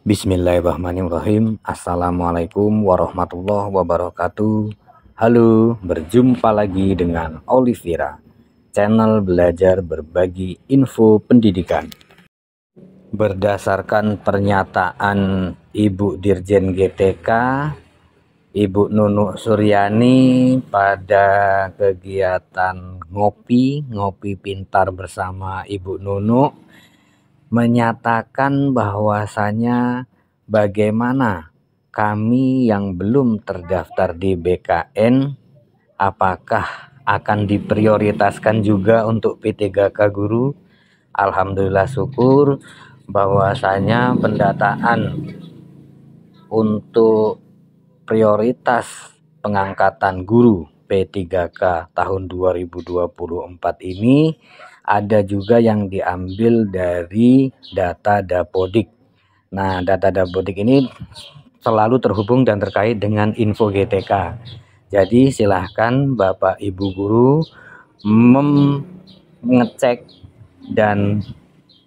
Bismillahirrahmanirrahim Assalamualaikum warahmatullahi wabarakatuh Halo, berjumpa lagi dengan Olivira Channel belajar berbagi info pendidikan Berdasarkan pernyataan Ibu Dirjen GTK Ibu Nunu Suryani pada kegiatan ngopi, ngopi pintar bersama Ibu Nunu menyatakan bahwasanya bagaimana kami yang belum terdaftar di BKN apakah akan diprioritaskan juga untuk P3K guru Alhamdulillah syukur bahwasanya pendataan untuk prioritas pengangkatan guru P3K tahun 2024 ini ada juga yang diambil dari data Dapodik. Nah, data Dapodik ini selalu terhubung dan terkait dengan info GTK. Jadi silahkan Bapak Ibu guru mengecek dan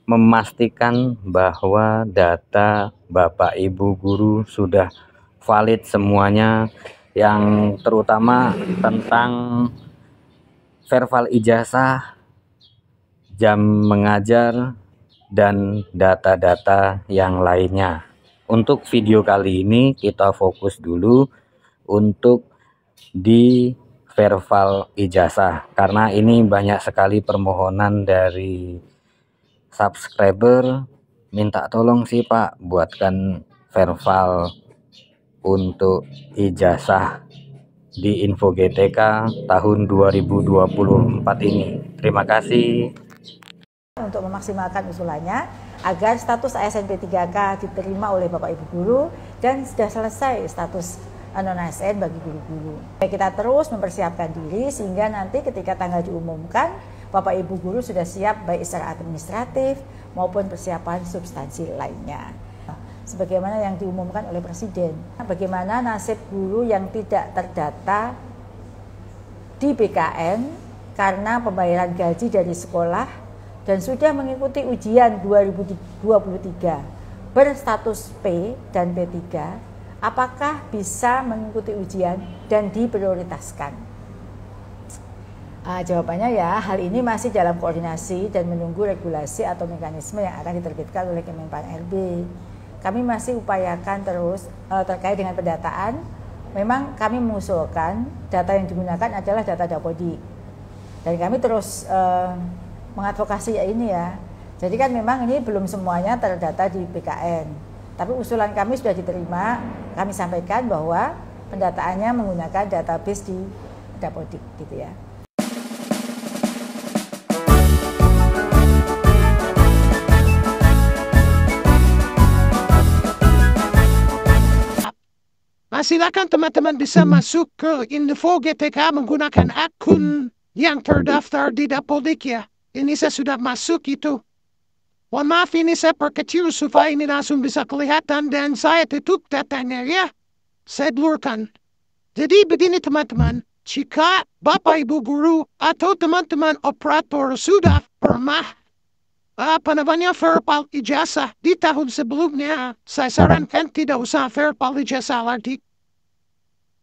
memastikan bahwa data Bapak Ibu guru sudah valid semuanya yang terutama tentang verbal ijazah jam mengajar, dan data-data yang lainnya. Untuk video kali ini kita fokus dulu untuk di verval ijazah karena ini banyak sekali permohonan dari subscriber minta tolong sih Pak buatkan verval untuk ijazah di Info GTK tahun 2024 ini. Terima kasih untuk memaksimalkan usulannya agar status ASN P3K diterima oleh Bapak Ibu guru dan sudah selesai status non anu, ASN bagi guru-guru. Kita terus mempersiapkan diri sehingga nanti ketika tanggal diumumkan Bapak Ibu guru sudah siap baik secara administratif maupun persiapan substansi lainnya. Sebagaimana yang diumumkan oleh Presiden, bagaimana nasib guru yang tidak terdata di BKN karena pembayaran gaji dari sekolah dan sudah mengikuti ujian 2023 berstatus P dan P3, apakah bisa mengikuti ujian dan diprioritaskan? Uh, jawabannya ya, hal ini masih dalam koordinasi dan menunggu regulasi atau mekanisme yang akan diterbitkan oleh Kemenpan RB. Kami masih upayakan terus uh, terkait dengan pendataan. Memang kami mengusulkan data yang digunakan adalah data dapodik, Dan kami terus uh, mengadvokasi ya ini ya. Jadi kan memang ini belum semuanya terdata di BKN. Tapi usulan kami sudah diterima, kami sampaikan bahwa pendataannya menggunakan database di Dapodik gitu ya. Nah, silakan teman-teman bisa masuk ke info GTK menggunakan akun yang terdaftar di Dapodik ya. Ini saya sudah masuk itu. Mohon maaf ini saya perkecil supaya ini langsung bisa kelihatan dan saya tutup datanya ya. Saya blurkan. Jadi begini teman-teman, jika Bapak Ibu Guru atau teman-teman operator sudah pernah apa namanya verbal ijazah di tahun sebelumnya, saya sarankan tidak usah verbal ijazah lagi.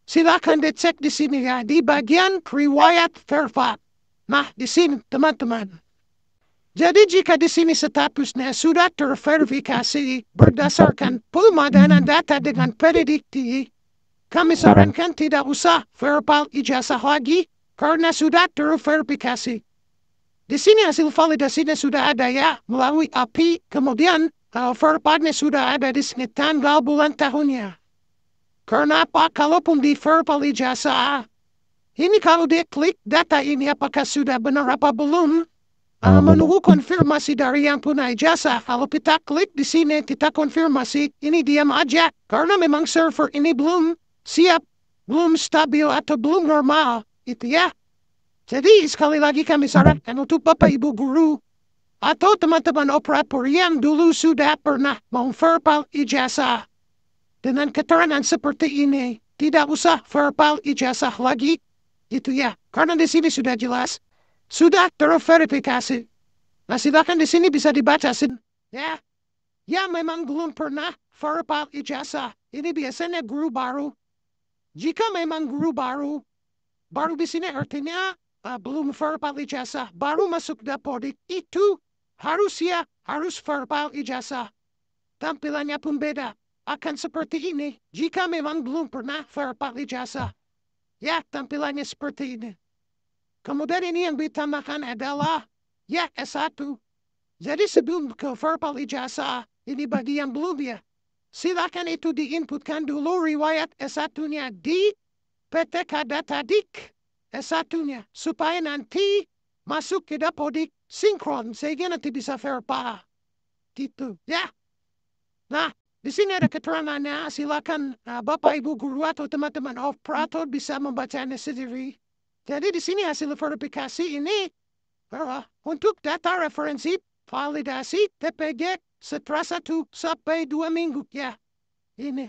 Silakan dicek di sini ya, di bagian riwayat verbal. Nah, di sini teman-teman. Jadi jika di sini statusnya sudah terverifikasi berdasarkan pemadanan data dengan prediksi, kami sarankan tidak usah verbal ijazah lagi karena sudah terverifikasi. Di sini hasil validasinya sudah ada ya melalui API, kemudian kalau eh, verbalnya sudah ada di sini tanggal bulan tahunnya. Karena apa? Kalaupun di verbal ijazah ini kalau dia klik data ini apakah sudah benar apa belum? Uh, menunggu konfirmasi dari yang punya jasa. Kalau kita klik di sini, kita konfirmasi. Ini diam aja. Karena memang server ini belum siap, belum stabil atau belum normal. Itu ya. Jadi sekali lagi kami sarankan untuk Bapak Ibu Guru atau teman-teman operator yang dulu sudah pernah memverbal ijazah. Dengan keterangan seperti ini, tidak usah verbal ijazah lagi itu ya. Karena di sini sudah jelas, sudah terverifikasi. Nah silakan di sini bisa dibaca ya. Ya memang belum pernah verbal ijazah. Ini biasanya guru baru. Jika memang guru baru, baru di sini artinya uh, belum verbal ijazah, baru masuk dapodik itu harus ya harus verbal ijazah. Tampilannya pun beda. Akan seperti ini jika memang belum pernah verbal ijazah ya tampilannya seperti ini. Kemudian ini yang ditambahkan adalah ya S1. Jadi sebelum ke verbal ijazah, ini bagi yang belum ya, silakan itu diinputkan dulu riwayat S1-nya di PTK data dik S1-nya, supaya nanti masuk ke dapodik sinkron, sehingga nanti bisa verbal. Gitu, ya. Nah, di sini ada keterangannya, silakan uh, Bapak Ibu guru atau teman-teman operator bisa membacanya sendiri. Jadi di sini hasil verifikasi ini uh, untuk data referensi validasi TPG setelah satu sampai dua minggu ya. Ini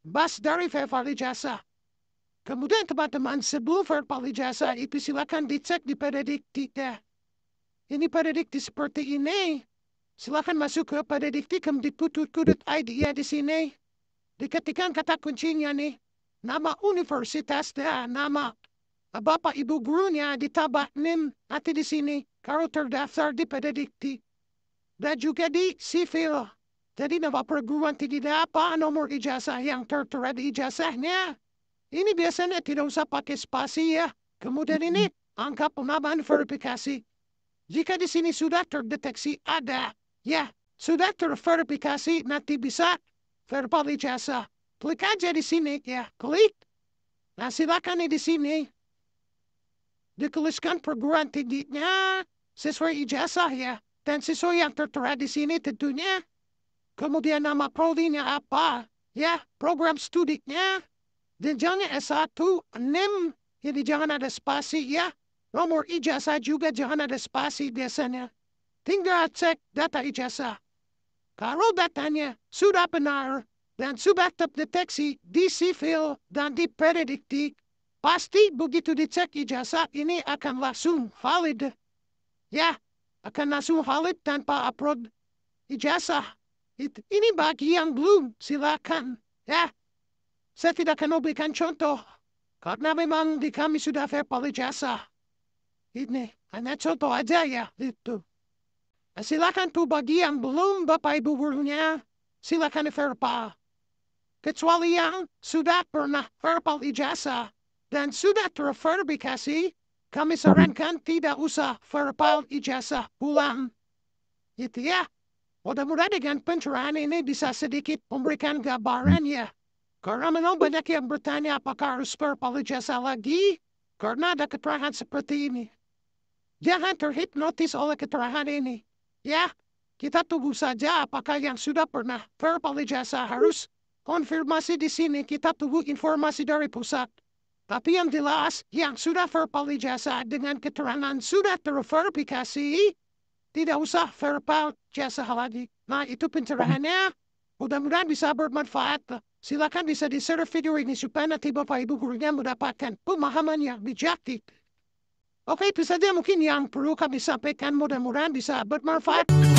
bas dari verifikasi jasa. Kemudian teman-teman sebelum verifikasi jasa itu silakan dicek di predikti ya. Ini predikti seperti ini Silahkan masuk ke pada dikti kepada diktikemdikputu.id ya di sini. diketikan kata kuncinya nih. Nama universitas dan nama eh, Bapak Ibu gurunya di tabak NIM nanti di sini. Kalau terdaftar di pada dikti Dan juga di sivil. Jadi nama perguruan tidak apa nomor ijazah yang tertera di ijazahnya. Ini biasanya tidak usah pakai spasi ya. Kemudian ini angka penambahan verifikasi. Jika di sini sudah terdeteksi ada ya sudah terverifikasi nanti bisa verbal ijazah. Klik aja di sini ya, klik. Nah silakan di sini. Dikuliskan perguruan tingginya sesuai ijazah ya. Dan sesuai yang tertera di sini tentunya. Kemudian nama prodinya apa? Ya, program studinya. Jenjangnya S1, NIM. Jadi jangan ada spasi ya. Nomor ijazah juga jangan ada spasi biasanya tinggal cek data ijasa, Kalau datanya sudah benar dan sudah terdeteksi di sivil dan di predikti, pasti begitu dicek ijasa ini akan langsung valid. Ya, akan langsung valid tanpa upload ijasa It, ini bagi yang belum, silakan. Ya, saya tidak akan memberikan contoh. Karena memang di kami sudah verbal ijazah. Ini hanya contoh aja ya, itu silakan tu bagi yang belum Bapak Ibu gurunya, silakan verpa. Kecuali yang sudah pernah verbal ijazah dan sudah terverifikasi, kami sarankan tidak usah verbal ijazah pulang. itu ya. Mudah-mudahan dengan pencerahan ini bisa sedikit memberikan gambaran ya. Karena memang banyak yang bertanya apakah harus verbal ijazah lagi karena ada keterangan seperti ini. Jangan terhipnotis oleh keterangan ini. Ya, kita tunggu saja apakah yang sudah pernah verbal jasa harus konfirmasi di sini. Kita tunggu informasi dari pusat. Tapi yang jelas, yang sudah verbal jasa dengan keterangan sudah terverifikasi, tidak usah verbal jasa lagi. Nah, itu pencerahannya. Mudah-mudahan bisa bermanfaat. Silakan bisa di-share video ini supaya nanti Bapak Ibu gurunya mendapatkan pemahaman yang bijak Di. Oke, bisa dia mungkin yang perlu kami sampaikan mudah-mudahan bisa bermanfaat.